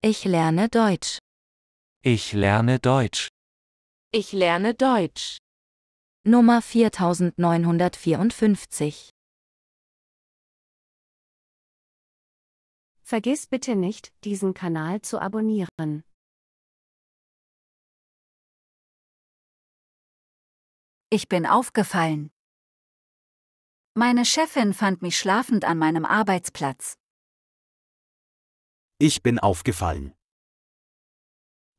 Ich lerne Deutsch. Ich lerne Deutsch. Ich lerne Deutsch. Nummer 4954. Vergiss bitte nicht, diesen Kanal zu abonnieren. Ich bin aufgefallen. Meine Chefin fand mich schlafend an meinem Arbeitsplatz. Ich bin aufgefallen.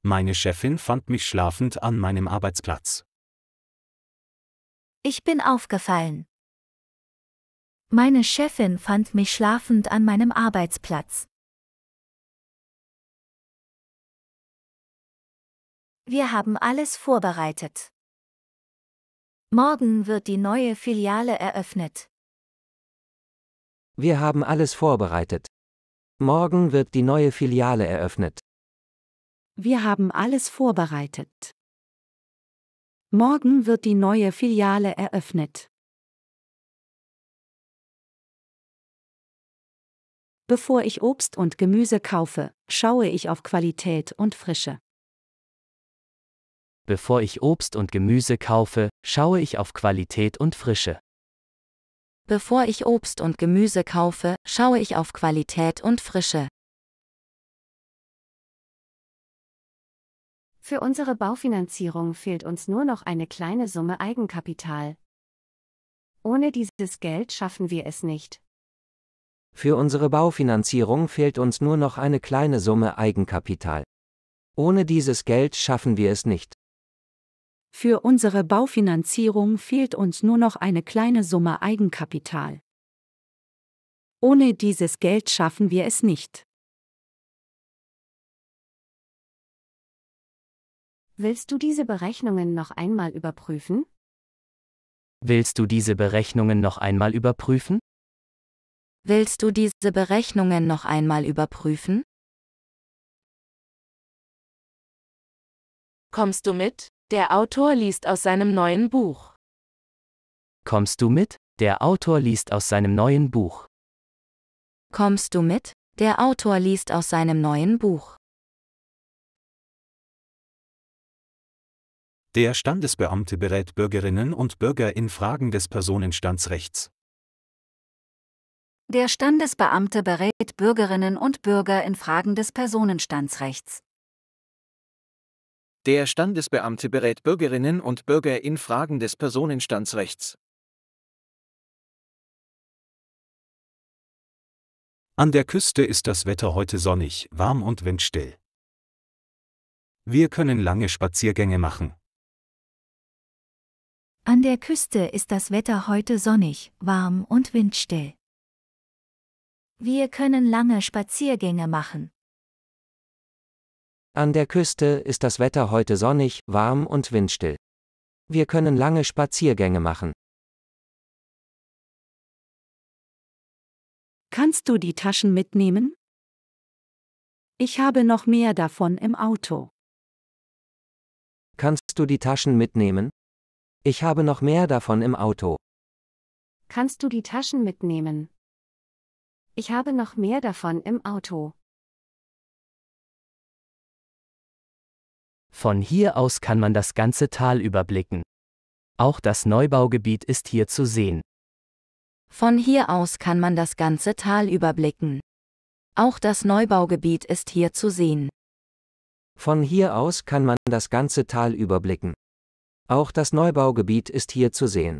Meine Chefin fand mich schlafend an meinem Arbeitsplatz. Ich bin aufgefallen. Meine Chefin fand mich schlafend an meinem Arbeitsplatz. Wir haben alles vorbereitet. Morgen wird die neue Filiale eröffnet. Wir haben alles vorbereitet. Morgen wird die neue Filiale eröffnet. Wir haben alles vorbereitet. Morgen wird die neue Filiale eröffnet. Bevor ich Obst und Gemüse kaufe, schaue ich auf Qualität und Frische. Bevor ich Obst und Gemüse kaufe, schaue ich auf Qualität und Frische. Bevor ich Obst und Gemüse kaufe, schaue ich auf Qualität und Frische. Für unsere Baufinanzierung fehlt uns nur noch eine kleine Summe Eigenkapital. Ohne dieses Geld schaffen wir es nicht. Für unsere Baufinanzierung fehlt uns nur noch eine kleine Summe Eigenkapital. Ohne dieses Geld schaffen wir es nicht. Für unsere Baufinanzierung fehlt uns nur noch eine kleine Summe Eigenkapital. Ohne dieses Geld schaffen wir es nicht. Willst du diese Berechnungen noch einmal überprüfen? Willst du diese Berechnungen noch einmal überprüfen? Willst du diese Berechnungen noch einmal überprüfen? Kommst du mit? Der Autor liest aus seinem neuen Buch. Kommst du mit? Der Autor liest aus seinem neuen Buch. Kommst du mit? Der Autor liest aus seinem neuen Buch. Der Standesbeamte berät Bürgerinnen und Bürger in Fragen des Personenstandsrechts. Der Standesbeamte berät Bürgerinnen und Bürger in Fragen des Personenstandsrechts. Der Standesbeamte berät Bürgerinnen und Bürger in Fragen des Personenstandsrechts. An der Küste ist das Wetter heute sonnig, warm und windstill. Wir können lange Spaziergänge machen. An der Küste ist das Wetter heute sonnig, warm und windstill. Wir können lange Spaziergänge machen. An der Küste ist das Wetter heute sonnig, warm und windstill. Wir können lange Spaziergänge machen. Kannst du die Taschen mitnehmen? Ich habe noch mehr davon im Auto. Kannst du die Taschen mitnehmen? Ich habe noch mehr davon im Auto. Kannst du die Taschen mitnehmen? Ich habe noch mehr davon im Auto. Von hier aus kann man das ganze Tal überblicken. Auch das Neubaugebiet ist hier zu sehen. Von hier aus kann man das ganze Tal überblicken. Auch das Neubaugebiet ist hier zu sehen. Von hier aus kann man das ganze Tal überblicken. Auch das Neubaugebiet ist hier zu sehen.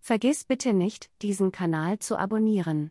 Vergiss bitte nicht, diesen Kanal zu abonnieren.